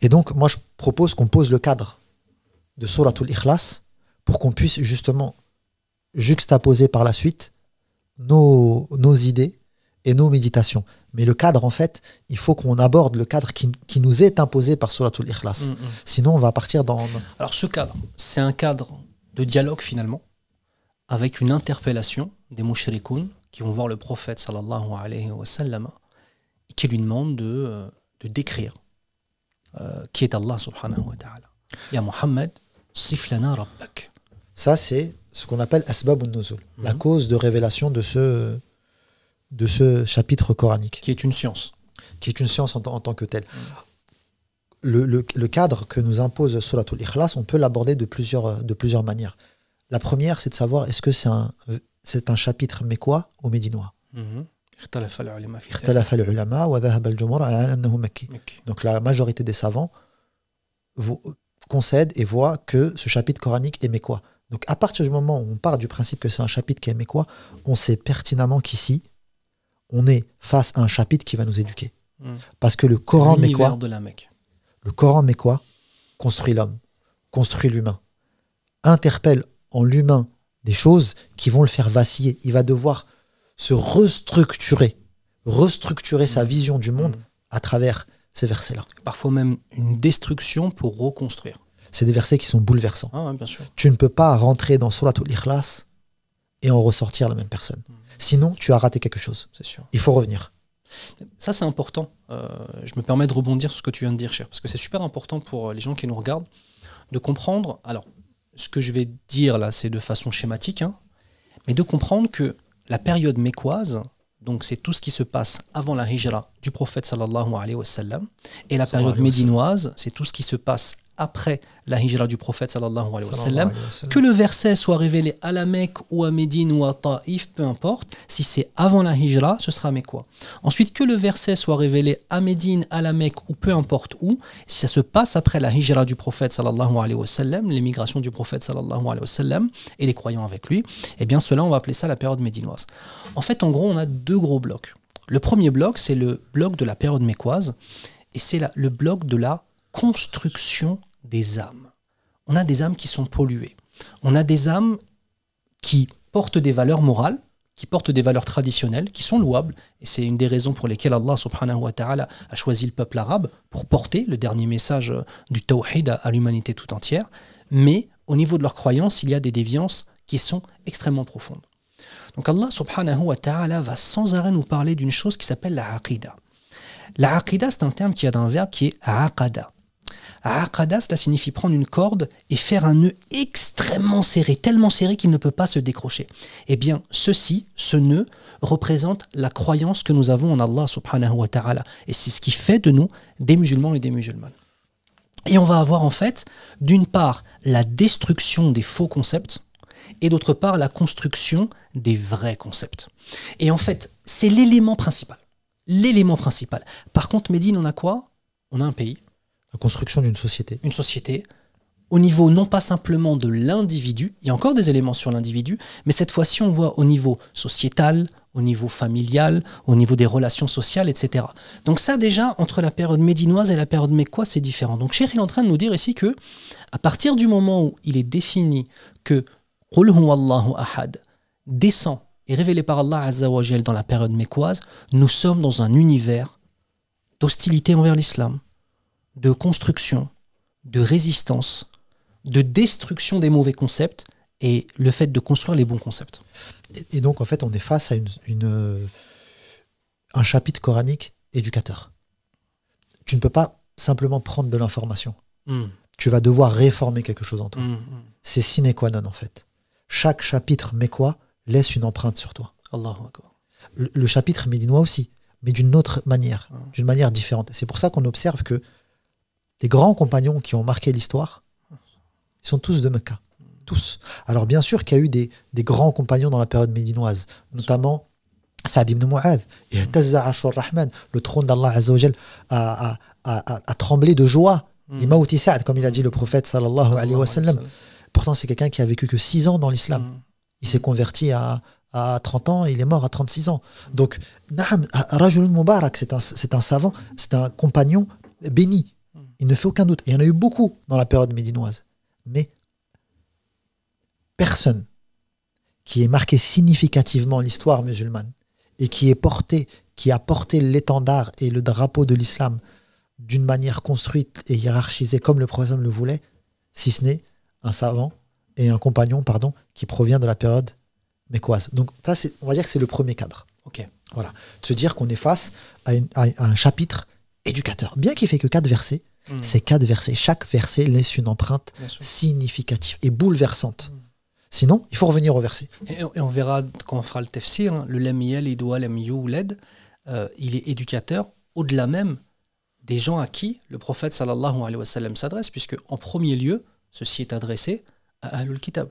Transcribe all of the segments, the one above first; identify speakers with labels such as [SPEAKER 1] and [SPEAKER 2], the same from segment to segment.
[SPEAKER 1] Et donc, moi, je propose qu'on pose le cadre de Suratul Ikhlas pour qu'on puisse justement juxtaposer par la suite nos, nos idées et nos méditations. Mais le cadre, en fait, il faut qu'on aborde le cadre qui, nous est
[SPEAKER 2] imposé par Suratul Ikhlas. Mm, mm. Sinon, on va partir dans. Alors, ce cadre, c'est un cadre de dialogue finalement, avec une interpellation des mushrikoun qui vont voir le prophète sallallahu alayhi wa sallam, et qui lui demande euh, de décrire euh, qui est Allah subhanahu wa ta'ala. Ya Muhammad, siflana rabbak. Ça, c'est ce qu'on appelle asbab nuzul
[SPEAKER 1] la mhm. cause de révélation de ce, de ce chapitre coranique. Qui est une science. Qui est une science en, tant que telle. le, le, le, cadre que nous impose Solatul Ikhlas, on peut l'aborder de plusieurs, de plusieurs manières. La première, c'est de savoir est-ce que c'est un, c'est un chapitre quoi ou médinois mhm. Donc la majorité des savants concèdent et voient que ce chapitre coranique est mécois. Donc à partir du moment où on part du principe que c'est un chapitre qui est mécois, on sait pertinemment qu'ici, on est face à un chapitre qui va nous éduquer. Hmm. Parce que le Coran mécois, de la Mecque. le Coran mécois construit l'homme, construit l'humain, interpelle en l'humain des choses qui vont le faire vaciller. Il va devoir se restructurer, restructurer sa vision du monde mm. à travers ces versets-là. Parfois même une destruction pour reconstruire. C'est des versets qui sont bouleversants. Ah tu ne peux pas rentrer dans Solatul ikhlas et en ressortir la même personne. Mm. Sinon, tu as raté quelque
[SPEAKER 2] chose. C'est sûr. Il faut revenir. Ça, c'est important. Euh, je me permets de rebondir sur ce que tu viens de dire, cher, parce que c'est super important pour euh, les gens qui nous regardent de comprendre. Alors, ce que je vais dire là, c'est de façon schématique, hein, mais de comprendre que la période mécoise, donc c'est tout ce qui se passe avant la hijra du prophète sallallahu alayhi wa sallam, et la période médinoise, c'est tout ce qui se passe après la hijra du prophète sallallahu alayhi wa sallam, que le verset soit révélé à la Mecque ou à Médine ou à Taïf, peu importe, si c'est avant la hijra, ce sera quoi Ensuite, que le verset soit révélé à Médine, à la Mecque ou peu importe où, si ça se passe après la hijra du prophète sallallahu alayhi wa sallam, l'émigration du prophète sallallahu alayhi wa sallam et les croyants avec lui, eh bien cela, on va appeler ça la période médinoise. En fait, en gros, on a deux gros blocs. Le premier bloc, c'est le bloc de la période mécoise, et c'est le bloc de la construction des âmes. On a des âmes qui sont polluées. On a des âmes qui portent des valeurs morales, qui portent des valeurs traditionnelles, qui sont louables. Et c'est une des raisons pour lesquelles Allah subhanahu wa ta'ala a choisi le peuple arabe pour porter le dernier message euh, du tawhid à l'humanité tout entière. Mais au niveau de leur croyances, il y a des déviances qui sont extrêmement profondes. Donc Allah subhanahu wa ta'ala va sans arrêt nous parler d'une chose qui s'appelle la aqidah. La aqidah, c'est un terme qui a d'un verbe qui est aqada. Aqadas, cela signifie prendre une corde et faire un nœud extrêmement serré, tellement serré qu'il ne peut pas se décrocher. Eh bien, ceci, ce nœud, représente la croyance que nous avons en Allah subhanahu wa ta'ala. Et c'est ce qui fait de nous des musulmans et des musulmanes. Et on va avoir en fait, d'une part, la destruction des faux concepts, et d'autre part, la construction des vrais concepts. Et en fait, c'est l'élément principal. L'élément principal. Par contre, Médine, on a quoi On a un pays la construction d'une société. Une société au niveau non pas simplement de l'individu, il y a encore des éléments sur l'individu, mais cette fois-ci on voit au niveau sociétal, au niveau familial, au niveau des relations sociales, etc. Donc ça déjà, entre la période médinoise et la période mécoise, c'est différent. Donc Cher est en train de nous dire ici que, à partir du moment où il est défini que Allahu ahad descend et révélé par Allah Azzawajal dans la période mécoise, nous sommes dans un univers d'hostilité envers l'islam de construction, de résistance, de destruction des mauvais concepts et le fait de construire les bons concepts. Et, donc, en fait, on est face à une, euh,
[SPEAKER 1] un chapitre coranique éducateur. Tu ne peux pas simplement prendre de l'information. Hmm. Tu vas devoir réformer quelque chose en toi. Hmm, hmm. C'est sine qua non, en fait. Chaque chapitre mais quoi laisse une empreinte sur toi. Le, le, chapitre médinois aussi, mais d'une autre manière, d'une manière différente. C'est pour ça qu'on observe que les grands compagnons qui ont marqué l'histoire, ils sont tous de Mecca. Tous. Alors bien sûr qu'il y a eu des, grands compagnons dans la période médinoise, notamment Saad ibn Mu'adh, mm. Rahman, le trône d'Allah a, tremblé de joie. Mm. Maouti Saad, comme il a dit le prophète sallallahu alayhi wa sallam. Pourtant, c'est quelqu'un qui a vécu que 6 ans dans l'islam. Mm. Il s'est converti à, 30 ans, il est mort à 36 ans. Donc, Naham Rajul Mubarak, c'est un savant, c'est un compagnon béni. Il ne fait aucun doute. Et il y en a eu beaucoup dans la période médinoise. Mais personne qui ait marqué significativement l'histoire musulmane et qui ait porté, qui a porté l'étendard et le drapeau de l'islam d'une manière construite et hiérarchisée comme le prophète le voulait, si ce n'est un savant et un compagnon pardon qui provient de la période mécoise. Donc ça, c'est, on va dire que c'est le premier cadre. Ok. Voilà, de se dire qu'on est face à, un chapitre éducateur, bien qu'il ne fait que quatre versets, Hmm. Ces quatre versets, chaque verset laisse une empreinte significative et bouleversante. Sinon, il faut revenir au verset.
[SPEAKER 2] Et, on verra quand on fera le tefsir, hein. le lamiel, il doit led, il est éducateur au-delà même des gens à qui le prophète sallallahu alayhi wa sallam s'adresse, puisque en premier lieu, ceci est adressé à al Kitab.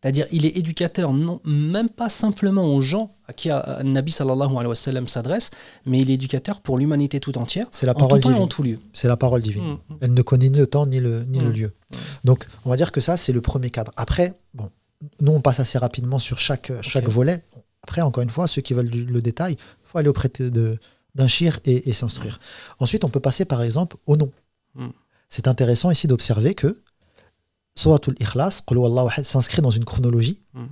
[SPEAKER 2] C'est-à-dire, il est éducateur, non, même pas simplement aux gens à qui a, Nabi sallallahu alayhi wa sallam s'adresse, mais il est éducateur pour l'humanité tout entière. C'est la parole en tout divine. En tout
[SPEAKER 1] lieu. C'est la parole divine. Mm. Elle ne connaît ni le temps ni le, ni le mm. lieu. Mm. Donc, on va dire que ça, c'est le premier cadre. Après, bon, nous, on passe assez rapidement sur chaque, chaque volet. Après, encore une fois, ceux qui veulent le détail, il faut aller auprès d'un shir et s'instruire. Ensuite, on peut passer, par exemple, au nom. C'est intéressant ici d'observer que Ikhlas, s'inscrit dans une chronologie hmm.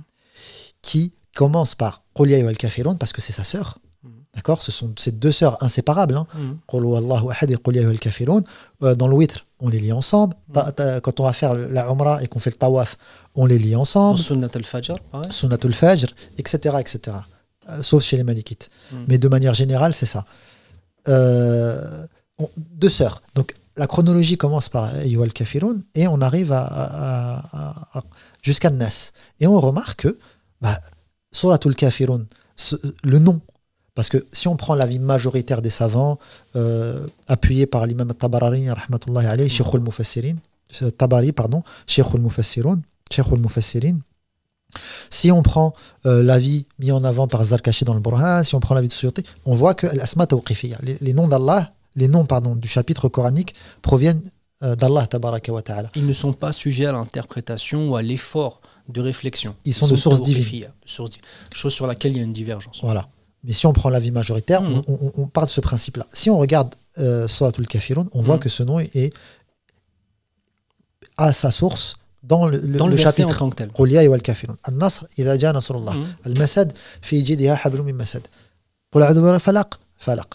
[SPEAKER 1] qui commence par Qul al-kafirun kafirun parce que c'est sa sœur. Hmm. D'accord Ce sont ces deux sœurs inséparables. Hein. Hmm. Euh, dans le on les lit ensemble. quand on va faire la Umrah et qu'on fait le Tawaf, on les lit ensemble. Sunnat al-Fajr, Sunnat al-Fajr, etc. etc. Euh, sauf chez les Malikites. Mais de manière générale, c'est ça. Euh, deux sœurs. Donc, la chronologie commence par Yuval Kafirun et on arrive jusqu'à Nas. Et on remarque que bah, Suratul Kafirun, le nom, parce que si on prend l'avis majoritaire des savants, euh, appuyé par l'imam Tabarari, rahmatullahi alayhi, al-Mufassirin, euh, Tabari, pardon, Sheikh mufassirin si on prend euh, l'avis mis en avant par Zarkashi dans le Burhan, si on prend l'avis de société, on voit que l'asma les noms d'Allah les noms pardon, du chapitre coranique proviennent euh, d'Allah. Ils ne sont
[SPEAKER 2] pas sujets à l'interprétation ou à l'effort de réflexion. Ils, sont, de sources divines. Euh, source chose sur laquelle il y a une divergence.
[SPEAKER 1] Voilà. Mais si on prend l'avis majoritaire, mmh. on, part de ce principe-là. Si on regarde euh, al Kafirun, on voit mmh. que ce nom est, à sa source dans le, chapitre en tant Al-Nasr, mmh. Al-Masad, fi jidiha hablum min masad. falaq.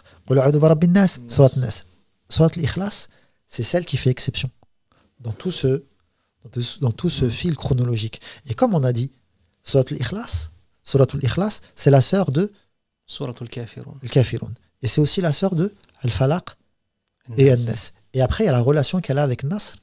[SPEAKER 1] Surat al-Ikhlas, c'est celle qui fait exception dans tout ce, dans tout ce fil chronologique. Et comme on a dit, Surat al-Ikhlas, al c'est la sœur de
[SPEAKER 2] Surat al-Kafirun.
[SPEAKER 1] Et c'est aussi la sœur de Al-Falaq et Al-Nas. Et après, il y a la relation qu'elle a avec Nasr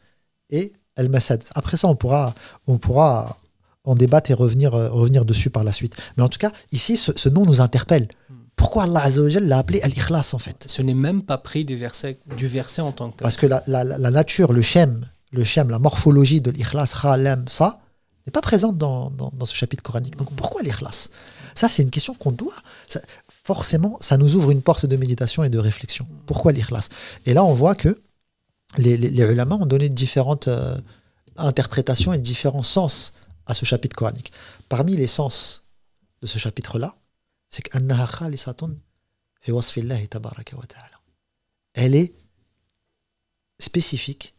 [SPEAKER 1] et Al-Masad. Après ça, on pourra, on pourra en débattre et revenir, euh, revenir dessus par la suite. Mais en tout cas, ici, ce, nom nous interpelle. Hmm. Pourquoi Allah l'a
[SPEAKER 2] appelé Al-Ikhlas en fait Ce n'est même pas pris du verset, du verset en tant que tel.
[SPEAKER 1] Parce que la, nature, le shem, le la morphologie de l'Ikhlas, Khalem, ça, n'est pas présente dans, ce chapitre coranique. Donc pourquoi l'Ikhlas Ça, c'est une question qu'on doit. forcément, ça nous ouvre une porte de méditation et de réflexion. Pourquoi l'Ikhlas Et là, on voit que les, les, ont donné différentes euh, interprétations et différents sens à ce chapitre coranique. Parmi les sens de ce chapitre-là, c'est qu'annaha wasfillahi tabaraka wa ta'ala. Elle est spécifique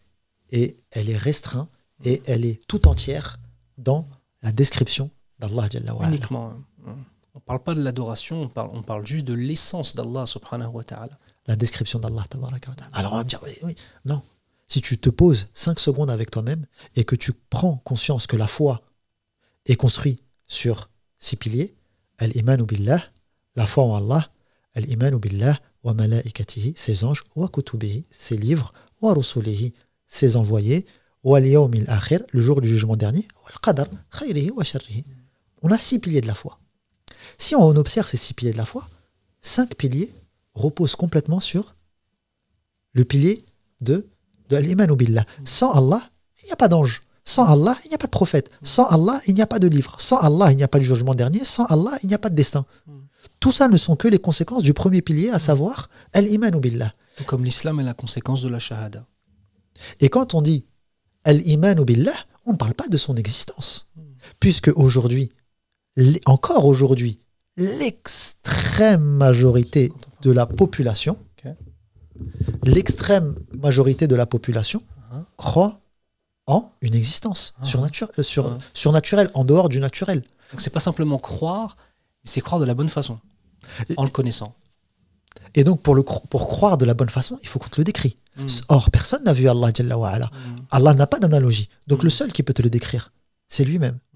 [SPEAKER 1] et elle est restreinte et mm. elle est tout entière dans la description d'Allah
[SPEAKER 2] Uniquement. Mm. On ne parle pas de l'adoration, on parle, juste de l'essence d'Allah subhanahu wa ta'ala.
[SPEAKER 1] La description d'Allah wa ta'ala.
[SPEAKER 2] Alors on va me dire, oui, oui, non.
[SPEAKER 1] Si tu te poses 5 secondes avec toi-même et que tu prends conscience que la foi est construite sur six piliers, Al-Iman billah, la foi en Allah. Al-Iman billah, wa malaikatihi, ses anges, wa kutubihi, ses livres, wa rusulihi, ses envoyés, wa al akhir, le jour du jugement dernier, wa al-qadar, wa On a six piliers de la foi. Si on observe ces six piliers de la foi, cinq piliers reposent complètement sur le pilier de, de l'Iman billah. Sans Allah, il n'y a pas d'ange. Sans Allah, il n'y a pas de prophète. Sans Allah, il n'y a pas de livre. Sans Allah, il n'y a pas de jugement dernier. Sans Allah, il n'y a pas de destin. Hmm. Tout ça ne sont que les conséquences du premier pilier, à hmm. savoir al-iman billah.
[SPEAKER 2] Comme l'islam est la conséquence de la shahada.
[SPEAKER 1] Et quand on dit al-iman billah, on ne parle pas de son existence. Hmm. Puisque aujourd'hui, encore aujourd'hui, l'extrême majorité de la population, l'extrême majorité de la population croit une existence ah. euh, sur, ah. surnaturelle,
[SPEAKER 2] en dehors du naturel. Donc c'est pas simplement croire, c'est croire de la bonne façon, en le connaissant. Et donc pour, le, pour croire de la bonne façon, il faut qu'on te le décrit. Hmm. Or, personne
[SPEAKER 1] n'a vu Allah. Hmm. Allah n'a pas d'analogie. Donc hmm. le seul qui peut te le décrire, c'est lui-même.